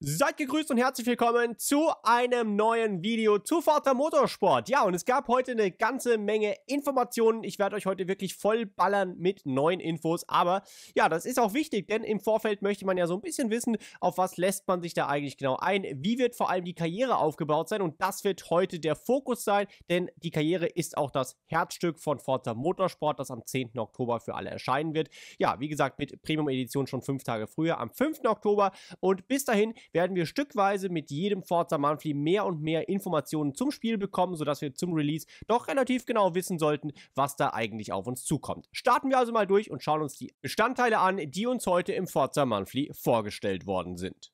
Seid gegrüßt und herzlich willkommen zu einem neuen Video zu Forza Motorsport. Ja, und es gab heute eine ganze Menge Informationen. Ich werde euch heute wirklich voll ballern mit neuen Infos. Aber ja, das ist auch wichtig, denn im Vorfeld möchte man ja so ein bisschen wissen, auf was lässt man sich da eigentlich genau ein. Wie wird vor allem die Karriere aufgebaut sein? Und das wird heute der Fokus sein, denn die Karriere ist auch das Herzstück von Forza Motorsport, das am 10. Oktober für alle erscheinen wird. Ja, wie gesagt, mit Premium-Edition schon fünf Tage früher, am 5. Oktober. Und bis dahin werden wir stückweise mit jedem Forza Manfly mehr und mehr Informationen zum Spiel bekommen, sodass wir zum Release doch relativ genau wissen sollten, was da eigentlich auf uns zukommt. Starten wir also mal durch und schauen uns die Bestandteile an, die uns heute im Forza Manfly vorgestellt worden sind.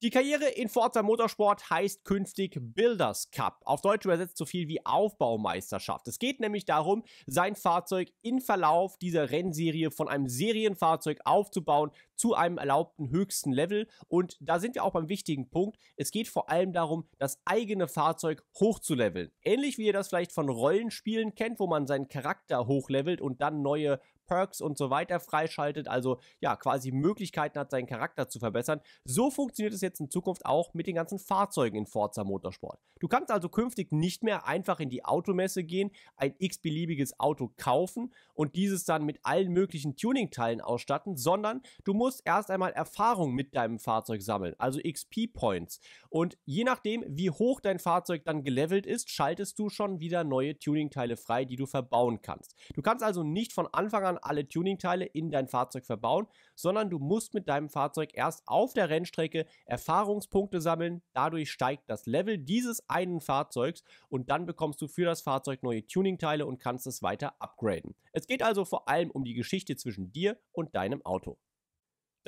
Die Karriere in Forza Motorsport heißt künftig Builders Cup. Auf Deutsch übersetzt so viel wie Aufbaumeisterschaft. Es geht nämlich darum, sein Fahrzeug im Verlauf dieser Rennserie von einem Serienfahrzeug aufzubauen zu einem erlaubten höchsten Level. Und da sind wir auch beim wichtigen Punkt. Es geht vor allem darum, das eigene Fahrzeug hochzuleveln. Ähnlich wie ihr das vielleicht von Rollenspielen kennt, wo man seinen Charakter hochlevelt und dann neue Perks und so weiter freischaltet, also ja, quasi Möglichkeiten hat, seinen Charakter zu verbessern. So funktioniert es jetzt in Zukunft auch mit den ganzen Fahrzeugen in Forza Motorsport. Du kannst also künftig nicht mehr einfach in die Automesse gehen, ein x-beliebiges Auto kaufen und dieses dann mit allen möglichen Tuning-Teilen ausstatten, sondern du musst erst einmal Erfahrung mit deinem Fahrzeug sammeln, also XP-Points. Und je nachdem, wie hoch dein Fahrzeug dann gelevelt ist, schaltest du schon wieder neue Tuning-Teile frei, die du verbauen kannst. Du kannst also nicht von Anfang an alle Tuningteile in dein Fahrzeug verbauen, sondern du musst mit deinem Fahrzeug erst auf der Rennstrecke Erfahrungspunkte sammeln. Dadurch steigt das Level dieses einen Fahrzeugs und dann bekommst du für das Fahrzeug neue Tuningteile und kannst es weiter upgraden. Es geht also vor allem um die Geschichte zwischen dir und deinem Auto.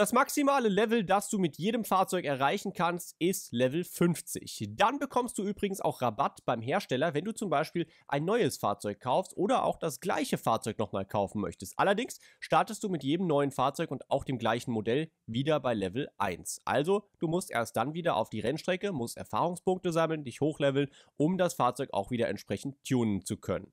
Das maximale Level, das du mit jedem Fahrzeug erreichen kannst, ist Level 50. Dann bekommst du übrigens auch Rabatt beim Hersteller, wenn du zum Beispiel ein neues Fahrzeug kaufst oder auch das gleiche Fahrzeug nochmal kaufen möchtest. Allerdings startest du mit jedem neuen Fahrzeug und auch dem gleichen Modell wieder bei Level 1. Also du musst erst dann wieder auf die Rennstrecke, musst Erfahrungspunkte sammeln, dich hochleveln, um das Fahrzeug auch wieder entsprechend tunen zu können.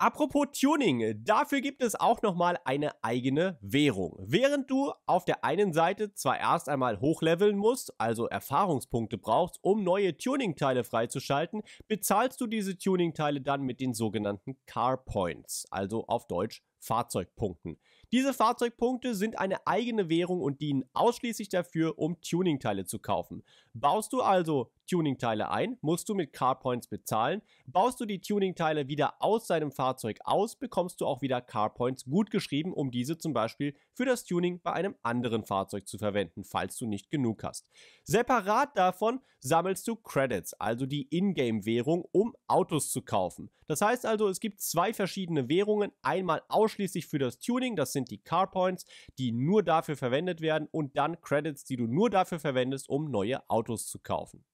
Apropos Tuning, dafür gibt es auch nochmal eine eigene Währung. Während du auf der einen Seite zwar erst einmal hochleveln musst, also Erfahrungspunkte brauchst, um neue Tuning-Teile freizuschalten, bezahlst du diese Tuning-Teile dann mit den sogenannten Car Points, also auf Deutsch Fahrzeugpunkten. Diese Fahrzeugpunkte sind eine eigene Währung und dienen ausschließlich dafür, um Tuningteile zu kaufen. Baust du also Tuningteile ein, musst du mit Carpoints bezahlen. Baust du die Tuningteile wieder aus deinem Fahrzeug aus, bekommst du auch wieder Carpoints gutgeschrieben, um diese zum Beispiel für das Tuning bei einem anderen Fahrzeug zu verwenden, falls du nicht genug hast. Separat davon sammelst du Credits, also die Ingame-Währung, um Autos zu kaufen. Das heißt also, es gibt zwei verschiedene Währungen, einmal ausschließlich für das Tuning, das sind sind die Car Points, die nur dafür verwendet werden und dann Credits, die du nur dafür verwendest, um neue Autos zu kaufen.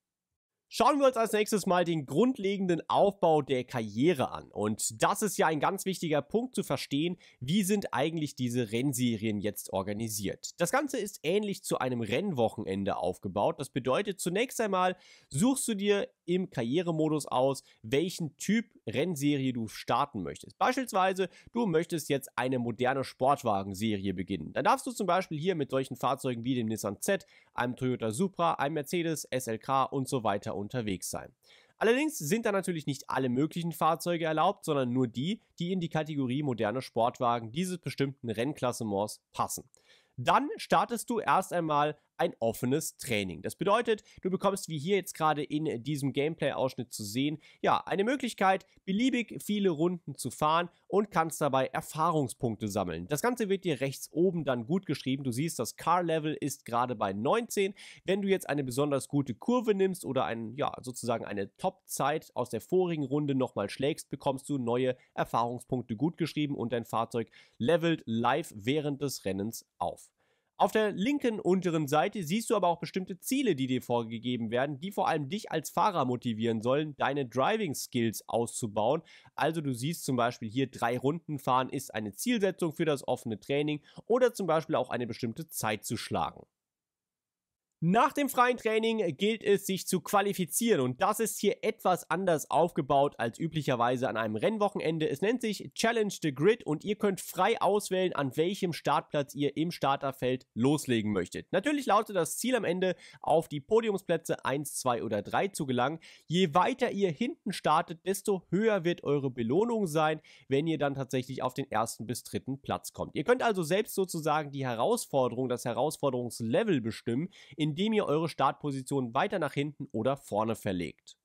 Schauen wir uns als nächstes mal den grundlegenden Aufbau der Karriere an. Und das ist ja ein ganz wichtiger Punkt zu verstehen, wie sind eigentlich diese Rennserien jetzt organisiert. Das Ganze ist ähnlich zu einem Rennwochenende aufgebaut. Das bedeutet, zunächst einmal suchst du dir im Karrieremodus aus, welchen Typ Rennserie du starten möchtest. Beispielsweise, du möchtest jetzt eine moderne Sportwagenserie beginnen. Dann darfst du zum Beispiel hier mit solchen Fahrzeugen wie dem Nissan Z, einem Toyota Supra, einem Mercedes, SLK und so weiter unterwegs sein. Allerdings sind da natürlich nicht alle möglichen Fahrzeuge erlaubt, sondern nur die, die in die Kategorie moderne Sportwagen dieses bestimmten Rennklassements passen. Dann startest du erst einmal ein offenes Training. Das bedeutet, du bekommst, wie hier jetzt gerade in diesem Gameplay-Ausschnitt zu sehen, ja, eine Möglichkeit, beliebig viele Runden zu fahren und kannst dabei Erfahrungspunkte sammeln. Das Ganze wird dir rechts oben dann gut geschrieben. Du siehst, das Car-Level ist gerade bei 19. Wenn du jetzt eine besonders gute Kurve nimmst oder ein, ja, sozusagen eine Top-Zeit aus der vorigen Runde nochmal schlägst, bekommst du neue Erfahrungspunkte gut geschrieben und dein Fahrzeug levelt live während des Rennens auf. Auf der linken unteren Seite siehst du aber auch bestimmte Ziele, die dir vorgegeben werden, die vor allem dich als Fahrer motivieren sollen, deine Driving Skills auszubauen. Also du siehst zum Beispiel hier drei Runden fahren ist eine Zielsetzung für das offene Training oder zum Beispiel auch eine bestimmte Zeit zu schlagen. Nach dem freien Training gilt es, sich zu qualifizieren und das ist hier etwas anders aufgebaut als üblicherweise an einem Rennwochenende. Es nennt sich Challenge the Grid und ihr könnt frei auswählen, an welchem Startplatz ihr im Starterfeld loslegen möchtet. Natürlich lautet das Ziel am Ende, auf die Podiumsplätze 1, 2 oder 3 zu gelangen. Je weiter ihr hinten startet, desto höher wird eure Belohnung sein, wenn ihr dann tatsächlich auf den ersten bis dritten Platz kommt. Ihr könnt also selbst sozusagen die Herausforderung, das Herausforderungslevel bestimmen, in indem ihr eure Startposition weiter nach hinten oder vorne verlegt.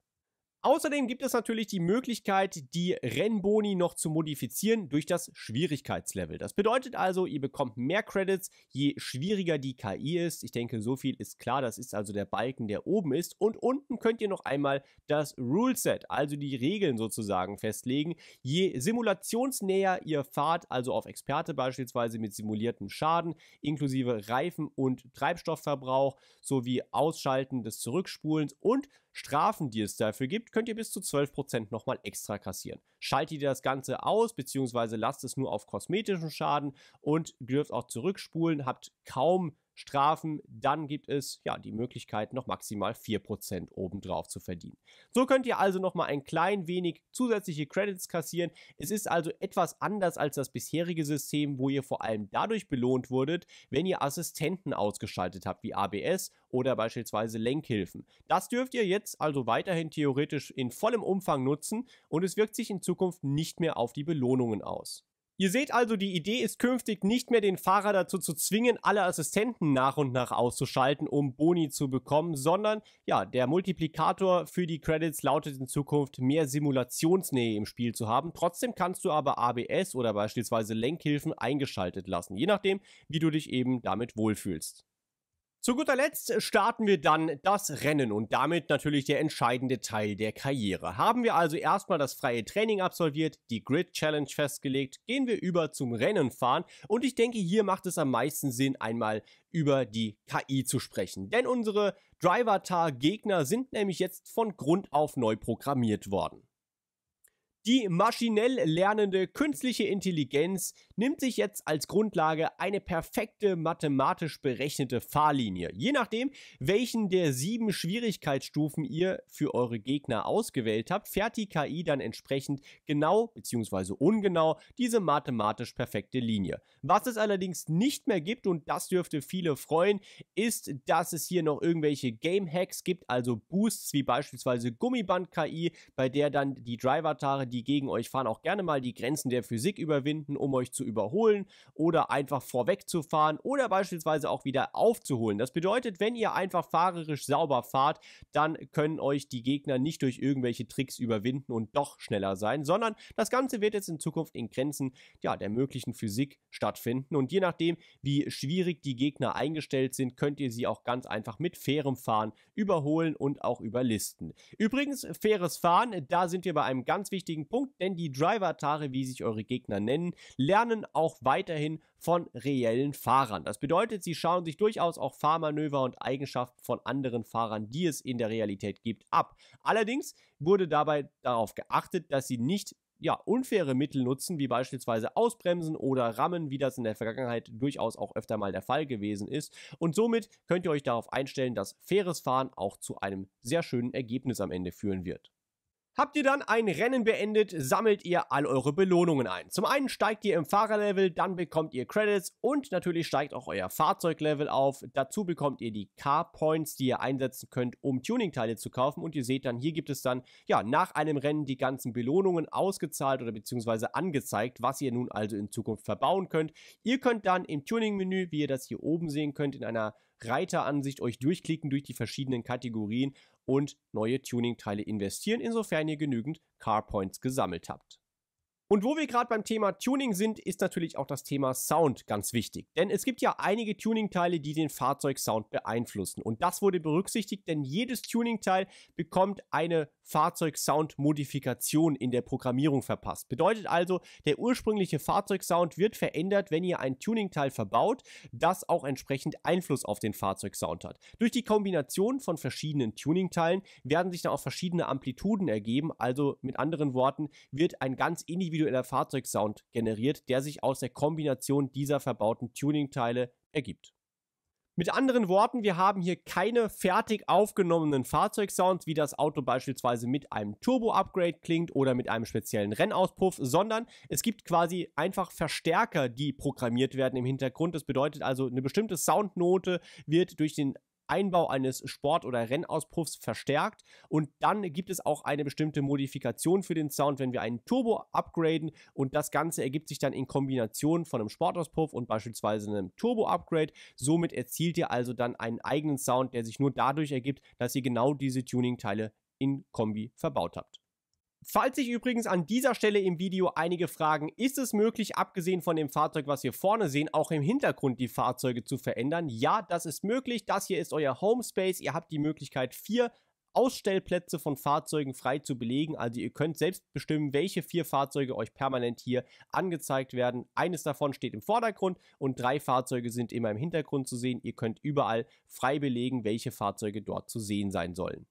Außerdem gibt es natürlich die Möglichkeit, die Rennboni noch zu modifizieren durch das Schwierigkeitslevel. Das bedeutet also, ihr bekommt mehr Credits, je schwieriger die KI ist. Ich denke, so viel ist klar. Das ist also der Balken, der oben ist. Und unten könnt ihr noch einmal das Ruleset, also die Regeln sozusagen festlegen. Je simulationsnäher ihr fahrt, also auf Experte beispielsweise mit simulierten Schaden, inklusive Reifen und Treibstoffverbrauch, sowie Ausschalten des Zurückspulens und Strafen, die es dafür gibt, könnt ihr bis zu 12% nochmal extra kassieren. Schaltet ihr das Ganze aus, beziehungsweise lasst es nur auf kosmetischen Schaden und dürft auch zurückspulen, habt kaum Strafen, dann gibt es ja die Möglichkeit, noch maximal 4% obendrauf zu verdienen. So könnt ihr also nochmal ein klein wenig zusätzliche Credits kassieren. Es ist also etwas anders als das bisherige System, wo ihr vor allem dadurch belohnt wurdet, wenn ihr Assistenten ausgeschaltet habt, wie ABS oder beispielsweise Lenkhilfen. Das dürft ihr jetzt also weiterhin theoretisch in vollem Umfang nutzen und es wirkt sich in Zukunft nicht mehr auf die Belohnungen aus. Ihr seht also, die Idee ist künftig nicht mehr den Fahrer dazu zu zwingen, alle Assistenten nach und nach auszuschalten, um Boni zu bekommen, sondern ja, der Multiplikator für die Credits lautet in Zukunft mehr Simulationsnähe im Spiel zu haben. Trotzdem kannst du aber ABS oder beispielsweise Lenkhilfen eingeschaltet lassen, je nachdem, wie du dich eben damit wohlfühlst. Zu guter Letzt starten wir dann das Rennen und damit natürlich der entscheidende Teil der Karriere. Haben wir also erstmal das freie Training absolviert, die Grid Challenge festgelegt, gehen wir über zum Rennen fahren und ich denke, hier macht es am meisten Sinn, einmal über die KI zu sprechen. Denn unsere Driver-Tar-Gegner sind nämlich jetzt von Grund auf neu programmiert worden. Die maschinell lernende künstliche Intelligenz nimmt sich jetzt als Grundlage eine perfekte mathematisch berechnete Fahrlinie. Je nachdem, welchen der sieben Schwierigkeitsstufen ihr für eure Gegner ausgewählt habt, fährt die KI dann entsprechend genau bzw. ungenau diese mathematisch perfekte Linie. Was es allerdings nicht mehr gibt, und das dürfte viele freuen, ist, dass es hier noch irgendwelche Game-Hacks gibt, also Boosts wie beispielsweise Gummiband-KI, bei der dann die Driver-Tare, die die gegen euch fahren, auch gerne mal die Grenzen der Physik überwinden, um euch zu überholen oder einfach vorwegzufahren oder beispielsweise auch wieder aufzuholen. Das bedeutet, wenn ihr einfach fahrerisch sauber fahrt, dann können euch die Gegner nicht durch irgendwelche Tricks überwinden und doch schneller sein, sondern das Ganze wird jetzt in Zukunft in Grenzen ja, der möglichen Physik stattfinden. Und je nachdem, wie schwierig die Gegner eingestellt sind, könnt ihr sie auch ganz einfach mit fairem Fahren überholen und auch überlisten. Übrigens, faires Fahren, da sind wir bei einem ganz wichtigen Punkt, denn die Driver-Atare, wie sich eure Gegner nennen, lernen auch weiterhin von reellen Fahrern. Das bedeutet, sie schauen sich durchaus auch Fahrmanöver und Eigenschaften von anderen Fahrern, die es in der Realität gibt, ab. Allerdings wurde dabei darauf geachtet, dass sie nicht ja, unfaire Mittel nutzen, wie beispielsweise Ausbremsen oder Rammen, wie das in der Vergangenheit durchaus auch öfter mal der Fall gewesen ist. Und somit könnt ihr euch darauf einstellen, dass faires Fahren auch zu einem sehr schönen Ergebnis am Ende führen wird. Habt ihr dann ein Rennen beendet, sammelt ihr all eure Belohnungen ein. Zum einen steigt ihr im Fahrerlevel, dann bekommt ihr Credits und natürlich steigt auch euer Fahrzeuglevel auf. Dazu bekommt ihr die Car Points, die ihr einsetzen könnt, um Tuningteile zu kaufen. Und ihr seht dann, hier gibt es dann ja nach einem Rennen die ganzen Belohnungen ausgezahlt oder beziehungsweise angezeigt, was ihr nun also in Zukunft verbauen könnt. Ihr könnt dann im Tuning-Menü, wie ihr das hier oben sehen könnt, in einer Reiteransicht euch durchklicken durch die verschiedenen Kategorien und neue Tuning-Teile investieren, insofern ihr genügend Car Points gesammelt habt. Und wo wir gerade beim Thema Tuning sind, ist natürlich auch das Thema Sound ganz wichtig. Denn es gibt ja einige Tuningteile, die den Fahrzeugsound beeinflussen. Und das wurde berücksichtigt, denn jedes Tuningteil bekommt eine Fahrzeugsound-Modifikation in der Programmierung verpasst. Bedeutet also, der ursprüngliche Fahrzeugsound wird verändert, wenn ihr ein Tuningteil verbaut, das auch entsprechend Einfluss auf den Fahrzeugsound hat. Durch die Kombination von verschiedenen Tuningteilen werden sich dann auch verschiedene Amplituden ergeben. Also mit anderen Worten wird ein ganz individuelles individueller Fahrzeugsound generiert, der sich aus der Kombination dieser verbauten Tuningteile ergibt. Mit anderen Worten, wir haben hier keine fertig aufgenommenen Fahrzeugsounds, wie das Auto beispielsweise mit einem Turbo-Upgrade klingt oder mit einem speziellen Rennauspuff, sondern es gibt quasi einfach Verstärker, die programmiert werden im Hintergrund. Das bedeutet also, eine bestimmte Soundnote wird durch den Einbau eines Sport- oder Rennauspuffs verstärkt. Und dann gibt es auch eine bestimmte Modifikation für den Sound, wenn wir einen Turbo upgraden. Und das Ganze ergibt sich dann in Kombination von einem Sportauspuff und beispielsweise einem Turbo-Upgrade. Somit erzielt ihr also dann einen eigenen Sound, der sich nur dadurch ergibt, dass ihr genau diese Tuning-Teile in Kombi verbaut habt. Falls sich übrigens an dieser Stelle im Video einige fragen, ist es möglich, abgesehen von dem Fahrzeug, was wir vorne sehen, auch im Hintergrund die Fahrzeuge zu verändern? Ja, das ist möglich. Das hier ist euer Homespace. Ihr habt die Möglichkeit, vier Ausstellplätze von Fahrzeugen frei zu belegen. Also ihr könnt selbst bestimmen, welche vier Fahrzeuge euch permanent hier angezeigt werden. Eines davon steht im Vordergrund und drei Fahrzeuge sind immer im Hintergrund zu sehen. Ihr könnt überall frei belegen, welche Fahrzeuge dort zu sehen sein sollen.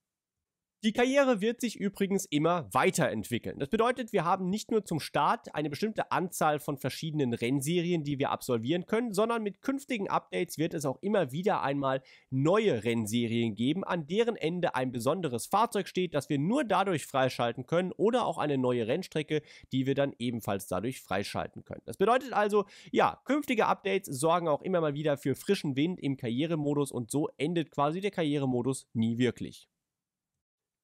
Die Karriere wird sich übrigens immer weiterentwickeln. Das bedeutet, wir haben nicht nur zum Start eine bestimmte Anzahl von verschiedenen Rennserien, die wir absolvieren können, sondern mit künftigen Updates wird es auch immer wieder einmal neue Rennserien geben, an deren Ende ein besonderes Fahrzeug steht, das wir nur dadurch freischalten können oder auch eine neue Rennstrecke, die wir dann ebenfalls dadurch freischalten können. Das bedeutet also, ja, künftige Updates sorgen auch immer mal wieder für frischen Wind im Karrieremodus und so endet quasi der Karrieremodus nie wirklich.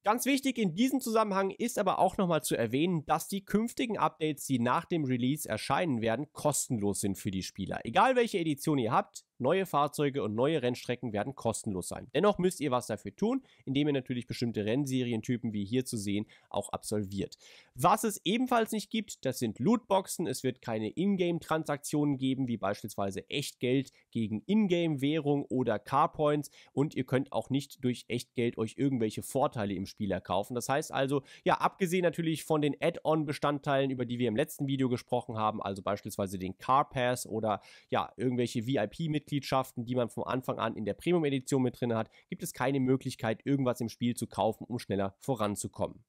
Ganz wichtig in diesem Zusammenhang ist aber auch nochmal zu erwähnen, dass die künftigen Updates, die nach dem Release erscheinen werden, kostenlos sind für die Spieler. Egal welche Edition ihr habt, neue Fahrzeuge und neue Rennstrecken werden kostenlos sein. Dennoch müsst ihr was dafür tun, indem ihr natürlich bestimmte Rennserientypen, wie hier zu sehen, auch absolviert. Was es ebenfalls nicht gibt, das sind Lootboxen. Es wird keine Ingame-Transaktionen geben, wie beispielsweise Echtgeld gegen Ingame-Währung oder Carpoints. Und ihr könnt auch nicht durch Echtgeld euch irgendwelche Vorteile im Spieler kaufen. Das heißt also, ja, abgesehen natürlich von den Add-on-Bestandteilen, über die wir im letzten Video gesprochen haben, also beispielsweise den Car Pass oder ja, irgendwelche VIP-Mitgliedschaften, die man von Anfang an in der Premium-Edition mit drin hat, gibt es keine Möglichkeit, irgendwas im Spiel zu kaufen, um schneller voranzukommen.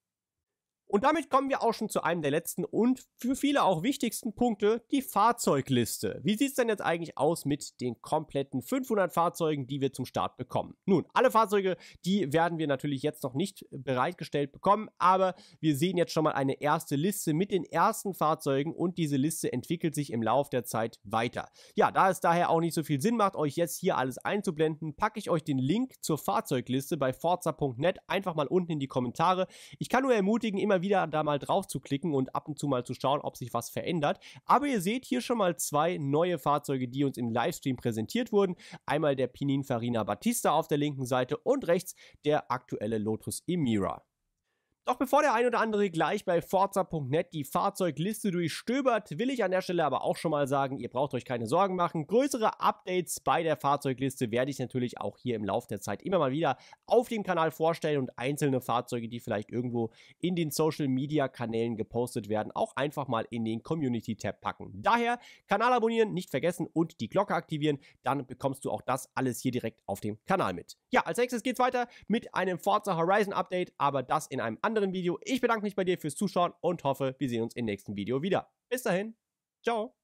Und damit kommen wir auch schon zu einem der letzten und für viele auch wichtigsten Punkte, die Fahrzeugliste. Wie sieht es denn jetzt eigentlich aus mit den kompletten 500 Fahrzeugen, die wir zum Start bekommen? Nun, alle Fahrzeuge, die werden wir natürlich jetzt noch nicht bereitgestellt bekommen, aber wir sehen jetzt schon mal eine erste Liste mit den ersten Fahrzeugen und diese Liste entwickelt sich im Laufe der Zeit weiter. Ja, da es daher auch nicht so viel Sinn macht, euch jetzt hier alles einzublenden, packe ich euch den Link zur Fahrzeugliste bei forza.net einfach mal unten in die Kommentare. Ich kann nur ermutigen, immer immer wieder da mal drauf zu klicken und ab und zu mal zu schauen, ob sich was verändert. Aber ihr seht hier schon mal zwei neue Fahrzeuge, die uns im Livestream präsentiert wurden. Einmal der Pininfarina Battista auf der linken Seite und rechts der aktuelle Lotus Emira. Doch bevor der ein oder andere gleich bei Forza.net die Fahrzeugliste durchstöbert, will ich an der Stelle aber auch schon mal sagen, ihr braucht euch keine Sorgen machen. Größere Updates bei der Fahrzeugliste werde ich natürlich auch hier im Laufe der Zeit immer mal wieder auf dem Kanal vorstellen und einzelne Fahrzeuge, die vielleicht irgendwo in den Social Media Kanälen gepostet werden, auch einfach mal in den Community Tab packen. Daher Kanal abonnieren, nicht vergessen und die Glocke aktivieren, dann bekommst du auch das alles hier direkt auf dem Kanal mit. Ja, als nächstes geht's weiter mit einem Forza Horizon Update, aber das in einem anderen anderen Video. Ich bedanke mich bei dir fürs Zuschauen und hoffe, wir sehen uns im nächsten Video wieder. Bis dahin, ciao.